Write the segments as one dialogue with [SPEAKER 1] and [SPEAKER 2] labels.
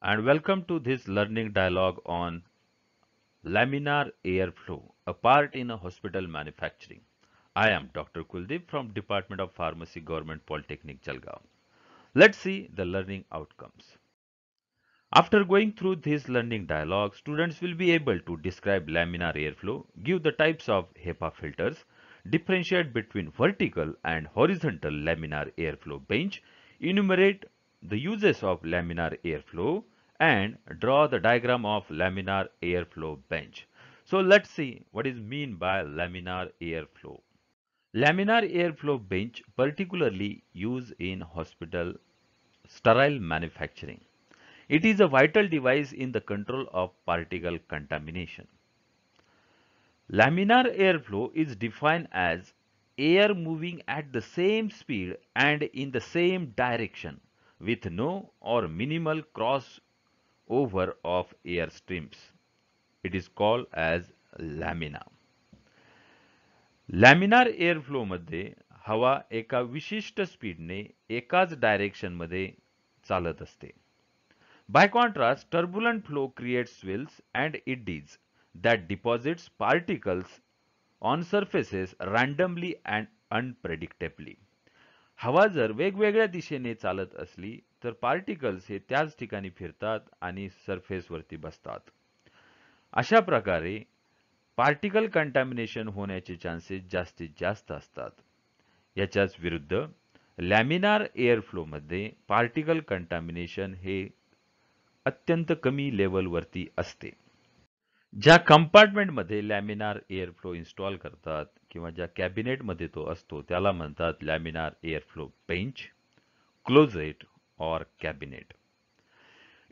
[SPEAKER 1] and welcome to this learning dialogue on laminar airflow, a part in a hospital manufacturing. I am Dr. Kuldeep from Department of Pharmacy Government Polytechnic Jalgaon. Let's see the learning outcomes. After going through this learning dialogue, students will be able to describe laminar airflow, give the types of HEPA filters, differentiate between vertical and horizontal laminar airflow bench, enumerate the uses of laminar airflow and draw the diagram of laminar airflow bench. So let's see what is mean by laminar airflow. Laminar airflow bench particularly used in hospital sterile manufacturing. It is a vital device in the control of particle contamination. Laminar airflow is defined as air moving at the same speed and in the same direction with no or minimal cross over of air streams. It is called as laminar. Laminar airflow madde hawa eka vishishta speed ne ekaz direction madde chalat aste. By contrast, turbulent flow creates swirls and eddies that deposits particles on surfaces randomly and unpredictably. हवा जर वेगवेगळ्या दिशेने चालत असली तर particles हे त्याच ठिकाणी फिरतात आणि सरफेसवरती बसतात अशा प्रकारे पार्टिकल कंटॅमिनेशन होण्याचे चान्सेस जास्तीत जास्त असतात याच्याच विरुद्ध लॅमिनार एअर फ्लोमध्ये पार्टिकल कंटॅमिनेशन हे अत्यंत कमी लेवलवरती असते ज्या कंपार्टमेंट कंपार्टमेंटमध्ये लॅमिनार एअरफ्लो इन्स्टॉल करतात किंवा कैबिनेट मध्य तो लैमिनार त्याला म्हणतात laminar airflow bench closet or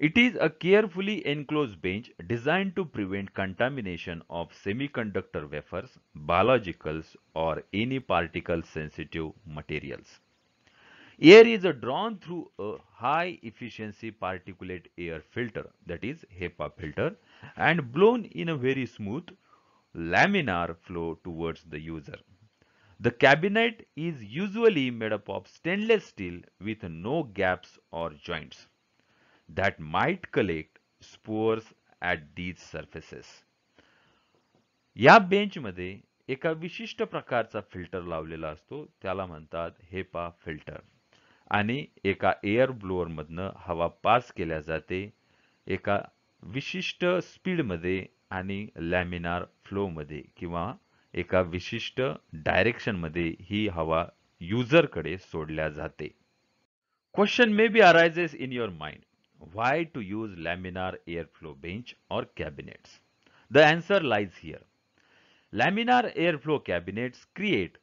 [SPEAKER 1] it is a carefully enclose bench design to prevent contamination of semi conductor wafers biologicals और any particle sensitive materials air is a drawn through a high efficiency particulate air filter that is HEPA filter and blown in a very smooth laminar flow towards the user. The cabinet is usually made up of stainless steel with no gaps or joints that might collect spores at these surfaces. या bench बेंचमध्ये एका विशिष्ट प्रकारचा filter लावलेला असतो त्याला म्हणतात HEPA filter आणि एका एअर ब्लोअरमधनं हवा पास केल्या जाते एका विशिष्ट स्पीड मध्य लैमिनार फ्लो मधे कि एका विशिष्ट डायरेक्शन मध्य ही हवा यूजर कड़े सोडल्या जाते question may be arises in your mind why to use laminar air flow bench और cabinets the answer lies here laminar air flow cabinets create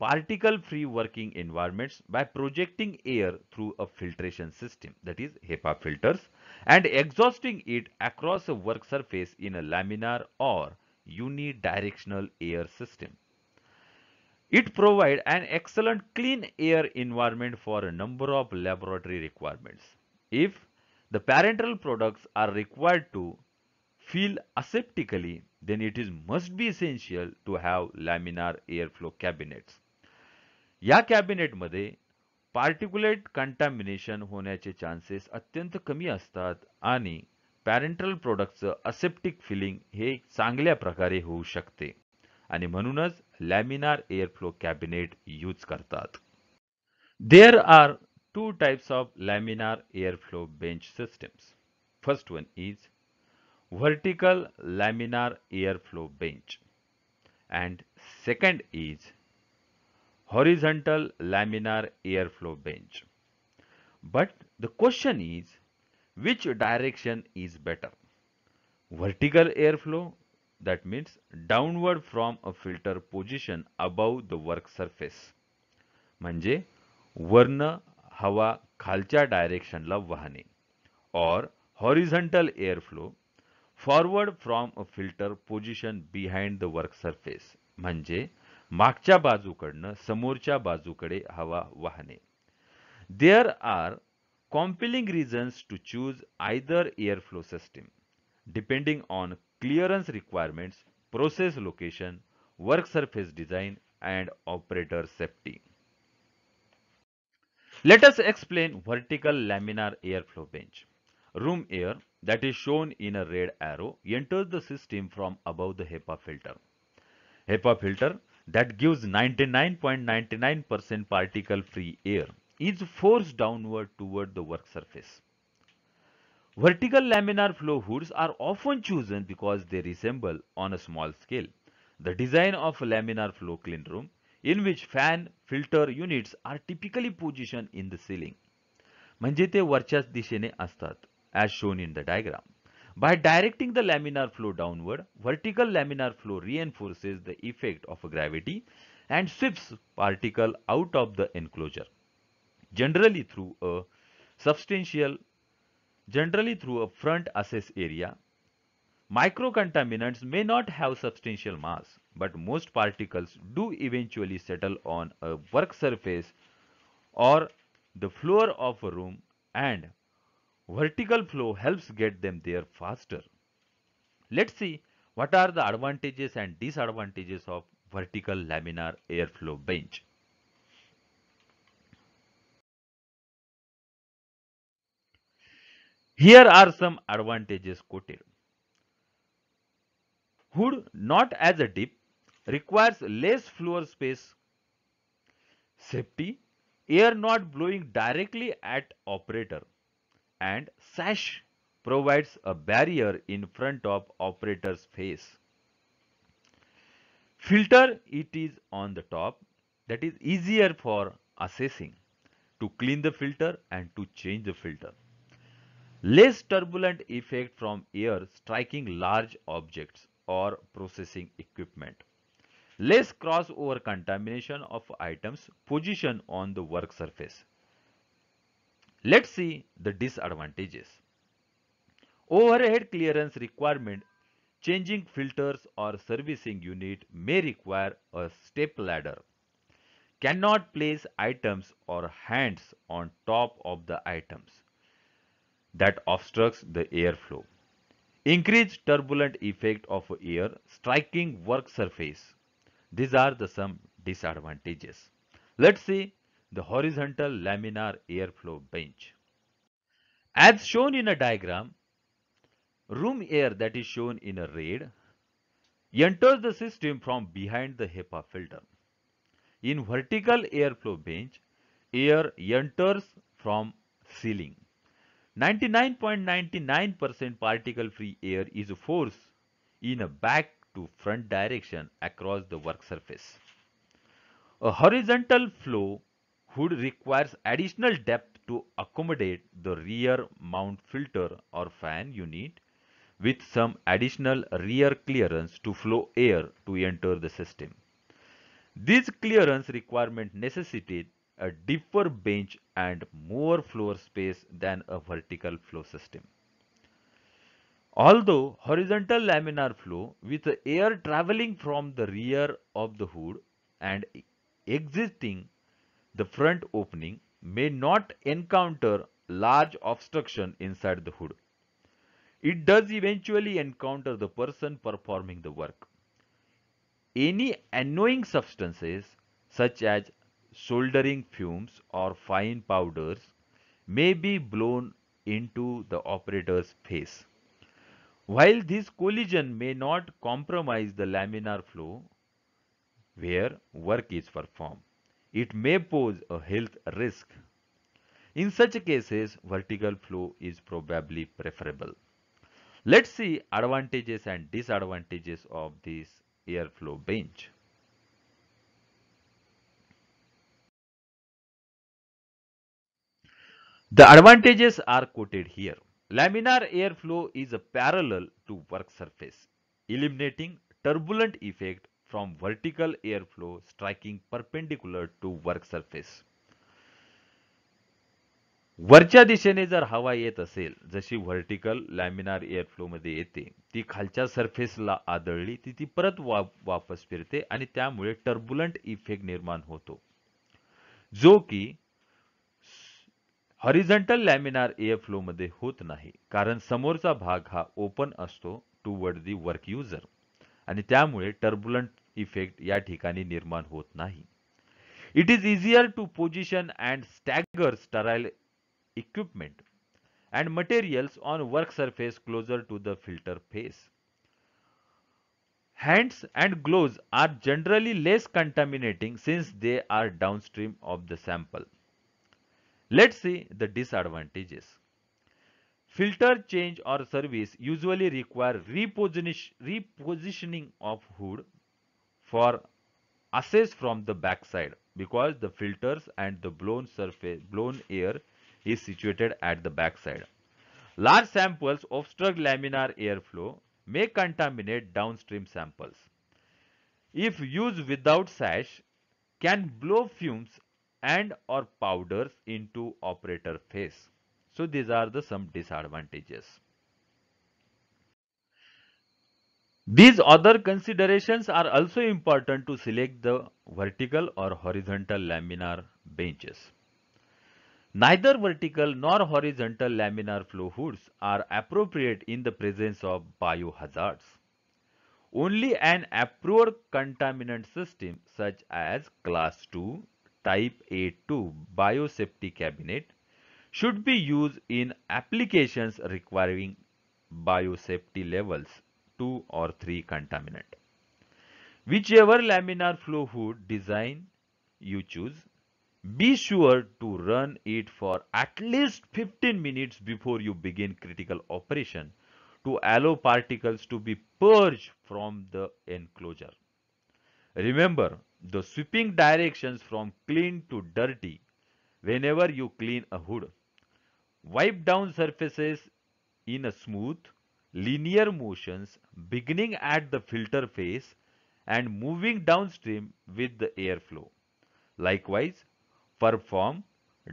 [SPEAKER 1] particle free working environments by projecting air through a filtration system that is HEPA filters and exhausting it across a work surface in a laminar or unidirectional air system. It provides an excellent clean air environment for a number of laboratory requirements. If the parental products are required to fill aseptically, then it is must be essential to have laminar airflow cabinets. या कॅबिनेटमध्ये particulate contamination होण्याचे chances अत्यंत कमी असतात आणि parenteral प्रोडक्टचं aseptic filling हे चांगल्या प्रकारे होऊ शकते आणि म्हणूनच लॅमिनार एअरफ्लो कॅबिनेट यूज करतात there are two types of laminar airflow bench systems first one is vertical laminar airflow bench and second is horizontal laminar airflow bench. But the question is, which direction is better? Vertical airflow, that means downward from a filter position above the work surface. Manje, varna वर्ण khalcha direction la vahane. Or horizontal airflow, forward from a filter position behind the work surface. Manje, मागच्या बाजूकडनं समोरच्या बाजूकडे हवा वाहणे there are compelling reasons to choose either airflow system depending on clearance requirements process location work surface design and operator safety. Let us explain vertical laminar airflow bench. Room air that is shown in a red arrow enters the system from above the HEPA filter. HEPA filter that gives 99.99% particle free air is forced downward toward the work surface. Vertical laminar flow hoods are often chosen because they resemble on a small scale the design of a laminar flow cleanroom in which fan filter units are typically positioned in the ceiling. म्हणजे ते वरच्याच दिशेने as shown in the diagram. By directing the laminar flow downward, vertical laminar flow reinforces the effect of gravity and sweeps particle out of the enclosure, generally through a substantial, generally through a front access area. Microcontaminants may not have substantial mass, but most particles do eventually settle on a work surface or the floor of a room and Vertical flow helps get them there faster. Let's see what are the advantages and disadvantages of vertical laminar airflow bench.
[SPEAKER 2] Here are some
[SPEAKER 1] advantages quoted. Hood not as a dip requires less floor space. Safety, air not blowing directly at operator and sash provides a barrier in front of operator's face. Filter it is on the top that is easier for assessing to clean the filter and to change the filter. Less turbulent effect from air striking large objects or processing equipment. Less crossover contamination of items positioned on the work surface. Let's see the disadvantages. Overhead clearance requirement Changing filters or servicing unit may require a step ladder. Cannot place items or hands on top of the items. That obstructs the airflow. Increased turbulent effect of air striking work surface. These are the some disadvantages. Let's see the horizontal laminar airflow bench. As shown in a diagram, room air that is shown in a red enters the system from behind the HEPA filter. In vertical airflow bench, air enters from ceiling. 99.99% particle-free air is forced in a back to front direction across the work surface. A horizontal flow hood requires additional depth to accommodate the rear mount filter or fan unit with some additional rear clearance to flow air to enter the system. This clearance requirement necessitates a deeper bench and more floor space than a vertical flow system. Although horizontal laminar flow with air traveling from the rear of the hood and exiting the front opening may not encounter large obstruction inside the hood. It does eventually encounter the person performing the work. Any annoying substances such as soldering fumes or fine powders may be blown into the operator's face. While this collision may not compromise the laminar flow where work is performed. It may pose a health risk. In such cases, vertical flow is probably preferable. Let's see advantages and disadvantages of this airflow bench. The advantages are quoted here. Laminar airflow is parallel to work surface, eliminating turbulent effect from vertical airflow striking perpendicular to work surface. वरच्या दिशेने जर हवा येत असेल जशी vertical laminar मध्ये येते ती खालच्या सरफेसला आदळली ती ती परत वाप वापस फिरते आणि त्यामुळे टर्बुलंट इफेक्ट निर्माण होतो जो की हॉरिझंटल लॅमिनार मध्ये होत नाही कारण समोरचा भाग हा ओपन असतो toward the work user turbulent effect या निर्माण होत नहीं it is easier to position and stagger sterile equipment and materials on work surface closer to the filter face hands and glove are generally less contaminating since they are downstream of the sample let see the disadvantages Filter change or service usually require repositioning of hood for assess from the backside because the filters and the blown surface blown air is situated at the backside. Large samples obstruct laminar airflow may contaminate downstream samples. If used without sash, can blow fumes and or powders into operator face. So these are the some disadvantages. These other considerations are also important to select the vertical or horizontal laminar benches. Neither vertical nor horizontal laminar flow hoods are appropriate in the presence of biohazards. Only an approved contaminant system such as class 2, type A2 biosafety cabinet should be used in applications requiring biosafety levels 2 or 3 contaminant. Whichever laminar flow hood design you choose, be sure to run it for at least 15 minutes before you begin critical operation to allow particles to be purged from the enclosure. Remember, the sweeping directions from clean to dirty whenever you clean a hood. Wipe down surfaces in a smooth, linear motions beginning at the filter phase and moving downstream with the airflow. Likewise, perform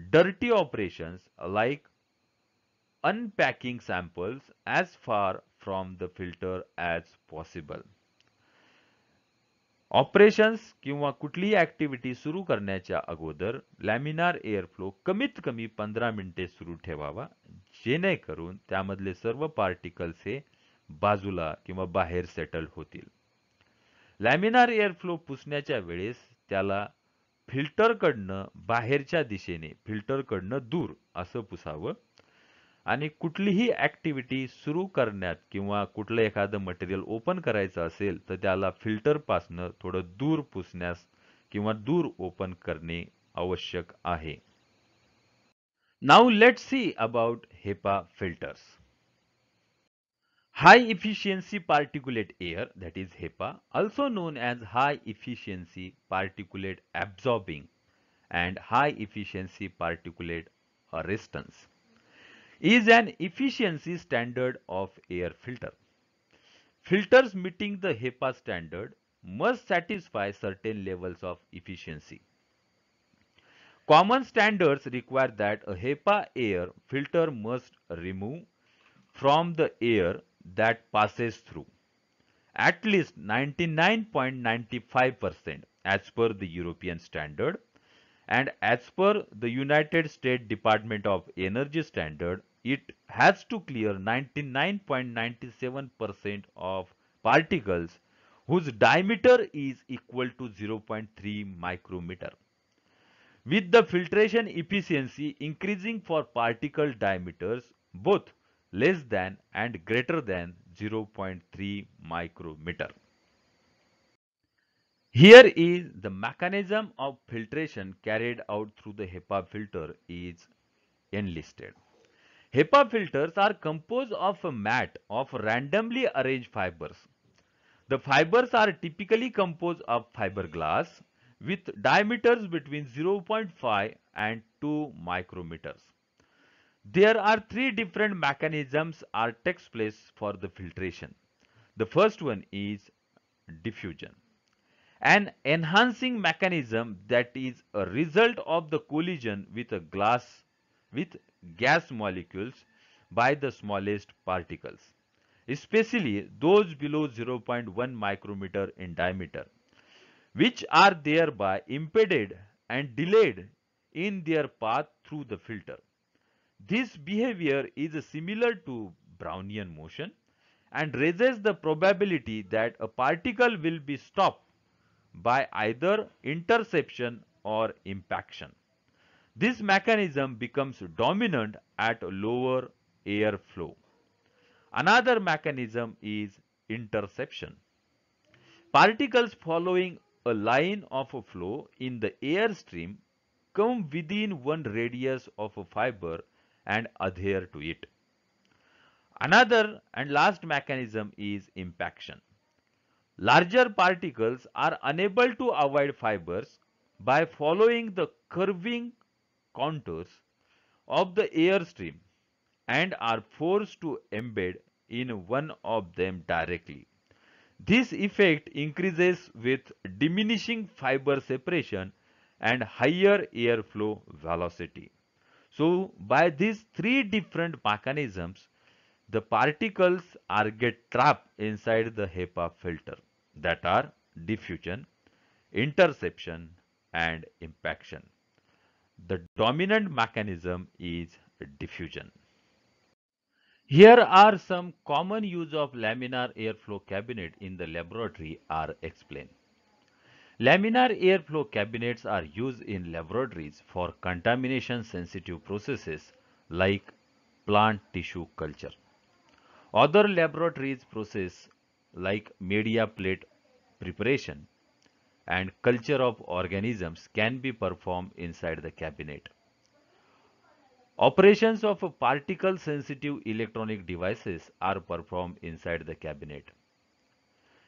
[SPEAKER 1] dirty operations like unpacking samples as far from the filter as possible. Operations किंवा कुठलीही activity सुरू करण्याच्या अगोदर laminar एअरफ्लो कमीत कमी पंधरा मिनिटे सुरू ठेवावा जेणेकरून त्यामधले सर्व पार्टिकल्स हे बाजूला किंवा बाहेर सेटल होतील लॅमिनार एअरफ्लो पुसण्याच्या वेळेस त्याला फिल्टरकडनं बाहेरच्या दिशेने फिल्टरकडनं दूर असं पुसावं आणि कुठलीही ॲक्टिव्हिटी सुरू करण्यात किंवा कुठलं एखादं मटेरियल ओपन करायचं असेल तर त्याला फिल्टरपासनं थोडं दूर पुसण्यास किंवा दूर ओपन करणे आवश्यक आहे now let see about HEPA filters high efficiency particulate air that is HEPA also known as high efficiency particulate absorbing and high efficiency particulate arrestance is an efficiency standard of air filter. Filters meeting the HEPA standard must satisfy certain levels of efficiency. Common standards require that a HEPA air filter must remove from the air that passes through at least 99.95% as per the European standard and as per the United States Department of Energy standard, it has to clear 99.97% of particles whose diameter is equal to 0.3 micrometer. With the filtration efficiency increasing for particle diameters both less than and greater than 0.3 micrometer. Here is the mechanism of filtration carried out through the HEPA filter is enlisted. HEPA filters are composed of a mat of randomly arranged fibers. The fibers are typically composed of fiberglass with diameters between 0.5 and 2 micrometers. There are three different mechanisms are takes place for the filtration. The first one is diffusion an enhancing mechanism that is a result of the collision with a glass with gas molecules by the smallest particles, especially those below 0.1 micrometer in diameter, which are thereby impeded and delayed in their path through the filter. This behavior is similar to Brownian motion and raises the probability that a particle will be stopped by either interception or impaction. This mechanism becomes dominant at lower air flow. Another mechanism is interception. Particles following a line of a flow in the airstream come within one radius of a fiber and adhere to it. Another and last mechanism is impaction. Larger particles are unable to avoid fibers by following the curving contours of the airstream and are forced to embed in one of them directly. This effect increases with diminishing fiber separation and higher airflow velocity. So by these three different mechanisms, the particles are get trapped inside the HEPA filter that are diffusion, interception and impaction. The dominant mechanism is diffusion. Here are some common use of laminar airflow cabinet in the laboratory are explained. Laminar airflow cabinets are used in laboratories for contamination sensitive processes like plant tissue culture. Other laboratories process like media plate preparation and culture of organisms can be performed inside the cabinet. Operations of particle sensitive electronic devices are performed inside the cabinet.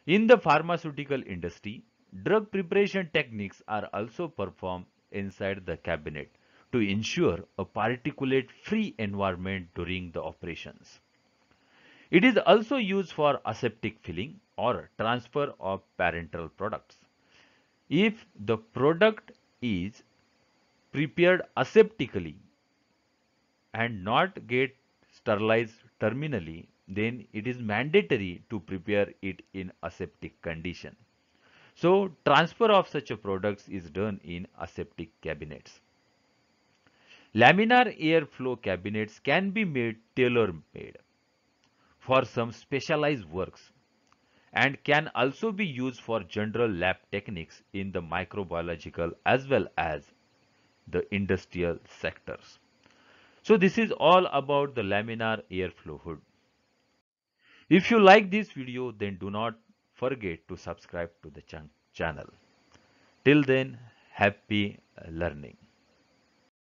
[SPEAKER 1] In the pharmaceutical industry, drug preparation techniques are also performed inside the cabinet to ensure a particulate free environment during the operations. It is also used for aseptic filling or transfer of parenteral products. If the product is prepared aseptically and not get sterilized terminally, then it is mandatory to prepare it in aseptic condition. So transfer of such a products is done in aseptic cabinets. Laminar airflow cabinets can be made tailor-made for some specialized works and can also be used for general lab techniques in the microbiological as well as the industrial sectors. So this is all about the laminar airflow hood. If you like this video then do not forget to subscribe to the channel. Till then happy learning.